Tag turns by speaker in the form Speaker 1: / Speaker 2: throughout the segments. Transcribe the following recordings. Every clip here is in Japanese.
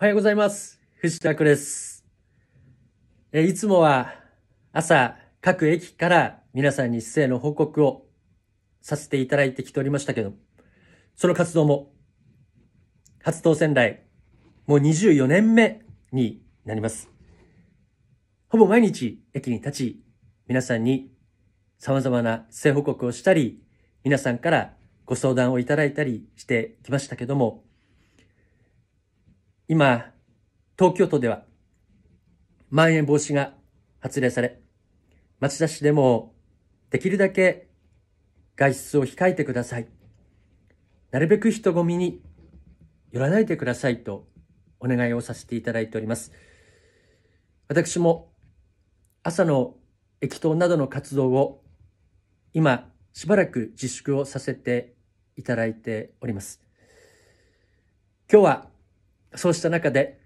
Speaker 1: おはようございます。藤田です。え、いつもは朝各駅から皆さんに姿勢の報告をさせていただいてきておりましたけど、その活動も、初当選来、もう24年目になります。ほぼ毎日駅に立ち、皆さんに様々な姿勢報告をしたり、皆さんからご相談をいただいたりしてきましたけども、今、東京都では、まん延防止が発令され、町田市でも、できるだけ外出を控えてください。なるべく人混みに寄らないでくださいとお願いをさせていただいております。私も朝の駅頭などの活動を今しばらく自粛をさせていただいております。今日はそうした中で、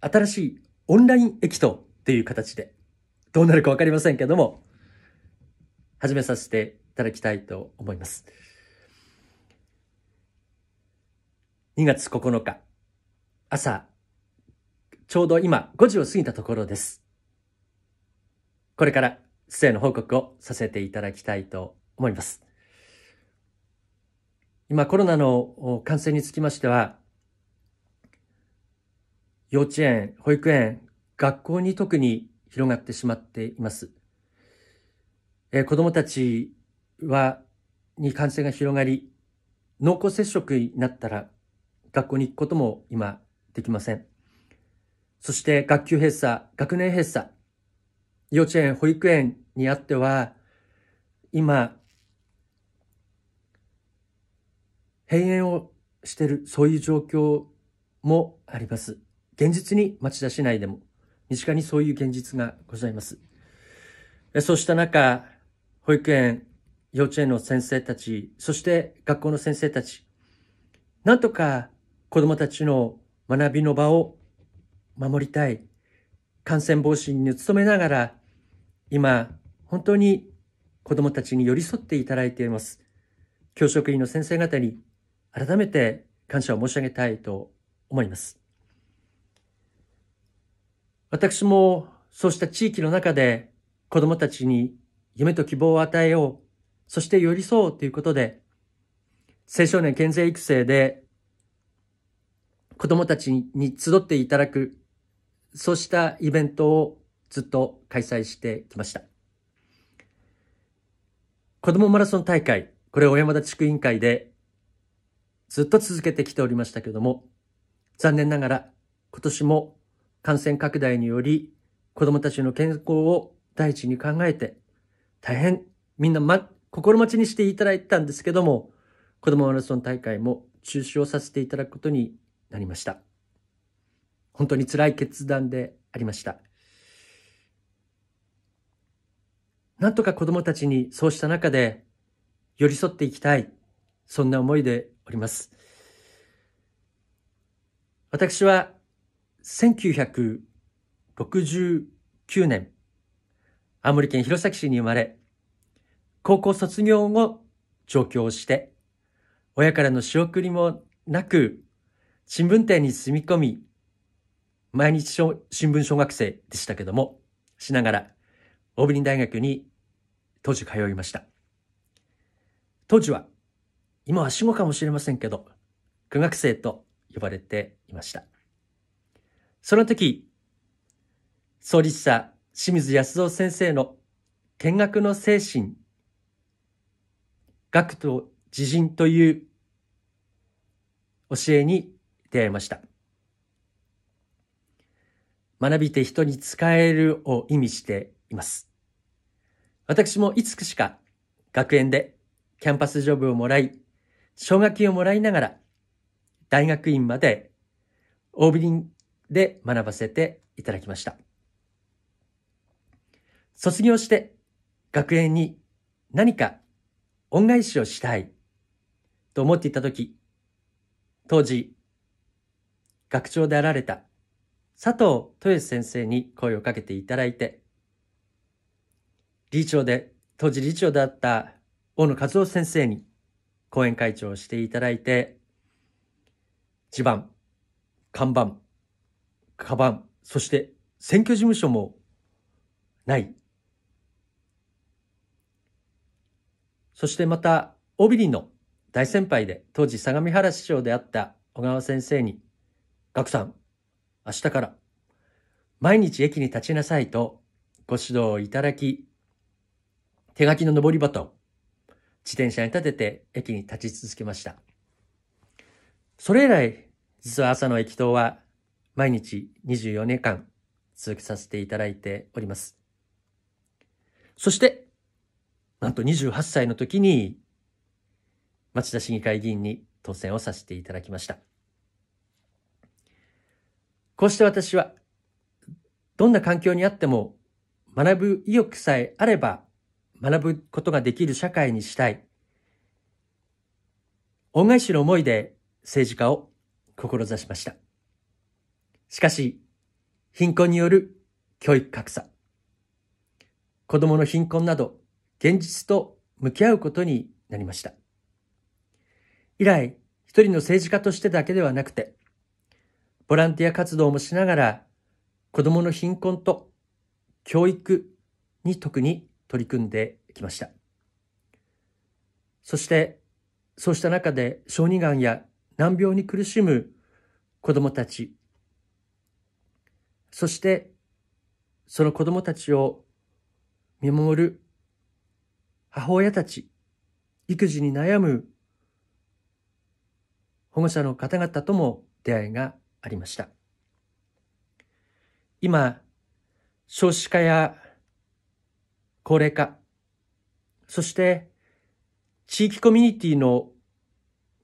Speaker 1: 新しいオンライン駅頭っていう形で、どうなるかわかりませんけども、始めさせていただきたいと思います。2月9日、朝、ちょうど今5時を過ぎたところです。これから出演の報告をさせていただきたいと思います。今コロナの感染につきましては、幼稚園、保育園、学校に特に広がってしまっています。えー、子供たちは、に感染が広がり、濃厚接触になったら学校に行くことも今できません。そして学級閉鎖、学年閉鎖、幼稚園、保育園にあっては、今、閉園をしている、そういう状況もあります。現実に町田市内でも身近にそういう現実がございます。そうした中、保育園、幼稚園の先生たち、そして学校の先生たち、なんとか子供たちの学びの場を守りたい。感染防止に努めながら、今、本当に子供たちに寄り添っていただいています。教職員の先生方に改めて感謝を申し上げたいと思います。私もそうした地域の中で子供たちに夢と希望を与えよう、そして寄り添うということで、青少年健全育成で子供たちに集っていただく、そうしたイベントをずっと開催してきました。子供マラソン大会、これ小山田地区委員会でずっと続けてきておりましたけれども、残念ながら今年も感染拡大により子供たちの健康を第一に考えて、大変みんな、ま、心待ちにしていただいたんですけども、子供マラソン大会も中止をさせていただくことになりました。本当に辛い決断でありました。なんとか子供たちにそうした中で寄り添っていきたい、そんな思いでおります。私は1969年、青森県弘前市に生まれ、高校卒業後、上京して、親からの仕送りもなく、新聞店に住み込み、毎日新聞小学生でしたけども、しながら、オーブリン大学に当時通いました。当時は、今は死後かもしれませんけど、苦学生と呼ばれていました。その時、創立者清水康夫先生の見学の精神、学と自人という教えに出会いました。学びて人に使えるを意味しています。私もいつくしか学園でキャンパスジョブをもらい、奨学金をもらいながら大学院までオービリンで学ばせていただきました。卒業して学園に何か恩返しをしたいと思っていたとき、当時、学長であられた佐藤豊先生に声をかけていただいて、理事長で、当時理事長であった大野和夫先生に講演会長をしていただいて、地盤、看板、カバン、そして選挙事務所もない。そしてまた、オビリの大先輩で、当時相模原市長であった小川先生に、学さん、明日から毎日駅に立ちなさいとご指導をいただき、手書きの上りトン、自転車に立てて駅に立ち続けました。それ以来、実は朝の駅頭は毎日24年間続けさせていただいております。そして、なんと28歳の時に、町田市議会議員に当選をさせていただきました。こうして私は、どんな環境にあっても、学ぶ意欲さえあれば、学ぶことができる社会にしたい。恩返しの思いで政治家を志しました。しかし、貧困による教育格差、子供の貧困など、現実と向き合うことになりました。以来、一人の政治家としてだけではなくて、ボランティア活動もしながら、子供の貧困と教育に特に取り組んできました。そして、そうした中で小児がんや難病に苦しむ子供たちそして、その子供たちを見守る母親たち、育児に悩む保護者の方々とも出会いがありました。今、少子化や高齢化、そして地域コミュニティの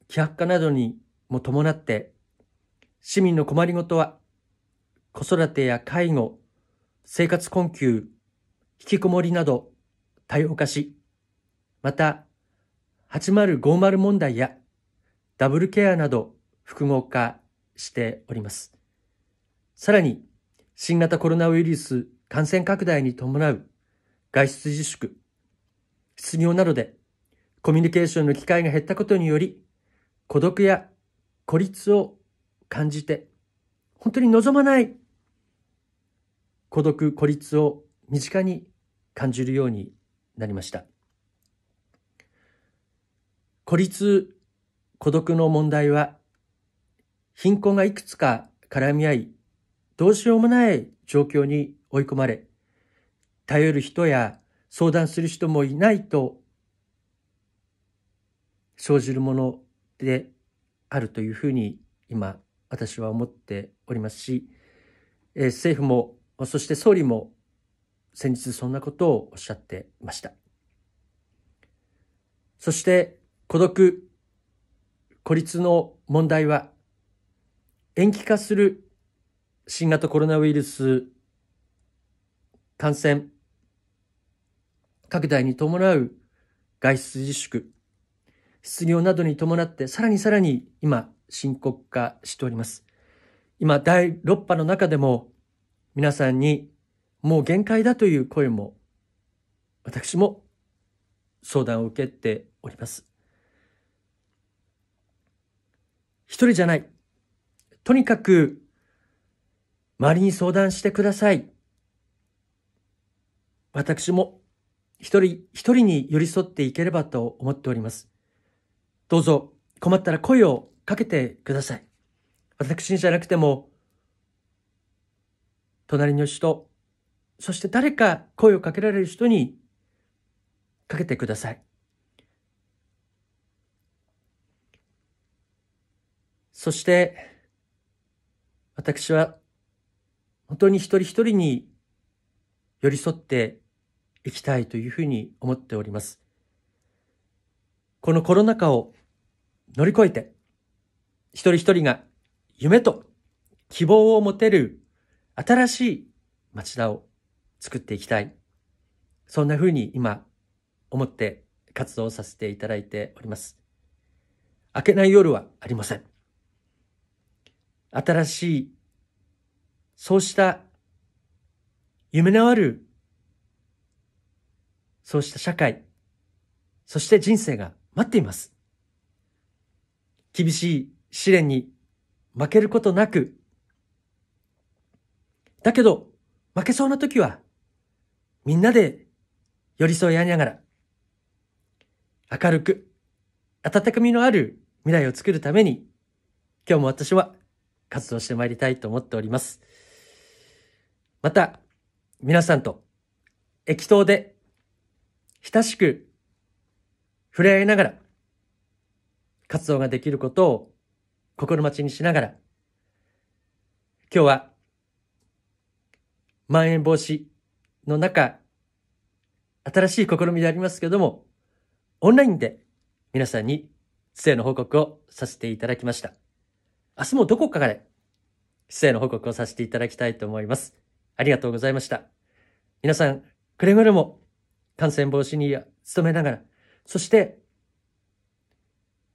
Speaker 1: 希薄化などにも伴って市民の困りごとは子育てや介護、生活困窮、引きこもりなど多様化し、また、8050問題やダブルケアなど複合化しております。さらに、新型コロナウイルス感染拡大に伴う外出自粛、失業などでコミュニケーションの機会が減ったことにより、孤独や孤立を感じて、本当に望まない孤独孤立を身近に感じるようになりました孤立孤独の問題は貧困がいくつか絡み合いどうしようもない状況に追い込まれ頼る人や相談する人もいないと生じるものであるというふうに今私は思っておりますし、え政府もそして総理も先日そんなことをおっしゃっていました。そして孤独、孤立の問題は延期化する新型コロナウイルス感染拡大に伴う外出自粛、失業などに伴ってさらにさらに今深刻化しております。今第6波の中でも皆さんにもう限界だという声も私も相談を受けております。一人じゃない。とにかく周りに相談してください。私も一人一人に寄り添っていければと思っております。どうぞ困ったら声をかけてください。私じゃなくても隣の人、そして誰か声をかけられる人にかけてください。そして、私は本当に一人一人に寄り添っていきたいというふうに思っております。このコロナ禍を乗り越えて、一人一人が夢と希望を持てる新しい町田を作っていきたい。そんな風に今思って活動させていただいております。明けない夜はありません。新しい、そうした夢のある、そうした社会、そして人生が待っています。厳しい試練に負けることなく、だけど、負けそうな時は、みんなで寄り添い合いながら、明るく、温かみのある未来を作るために、今日も私は活動してまいりたいと思っております。また、皆さんと、駅頭で、親しく、触れ合いながら、活動ができることを心待ちにしながら、今日はまん延防止の中、新しい試みでありますけれども、オンラインで皆さんに市政の報告をさせていただきました。明日もどこかで市政の報告をさせていただきたいと思います。ありがとうございました。皆さん、くれぐれも感染防止に努めながら、そして、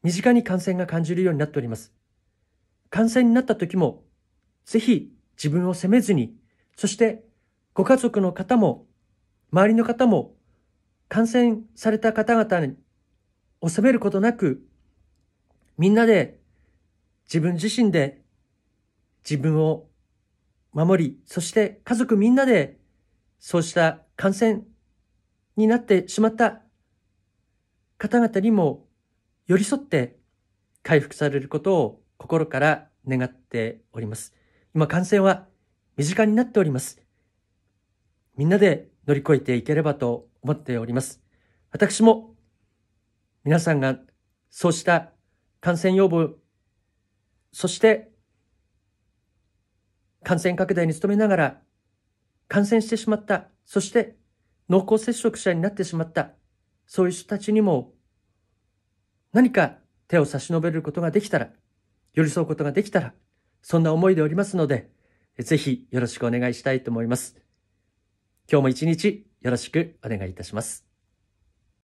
Speaker 1: 身近に感染が感じるようになっております。感染になった時も、ぜひ自分を責めずにそしてご家族の方も周りの方も感染された方々にを責めることなくみんなで自分自身で自分を守り、そして家族みんなでそうした感染になってしまった方々にも寄り添って回復されることを心から願っております。今感染は身近になっております。みんなで乗り越えていければと思っております。私も皆さんがそうした感染予防、そして感染拡大に努めながら感染してしまった、そして濃厚接触者になってしまった、そういう人たちにも何か手を差し伸べることができたら、寄り添うことができたら、そんな思いでおりますので、ぜひよろしくお願いしたいと思います。今日も一日よろしくお願いいたします。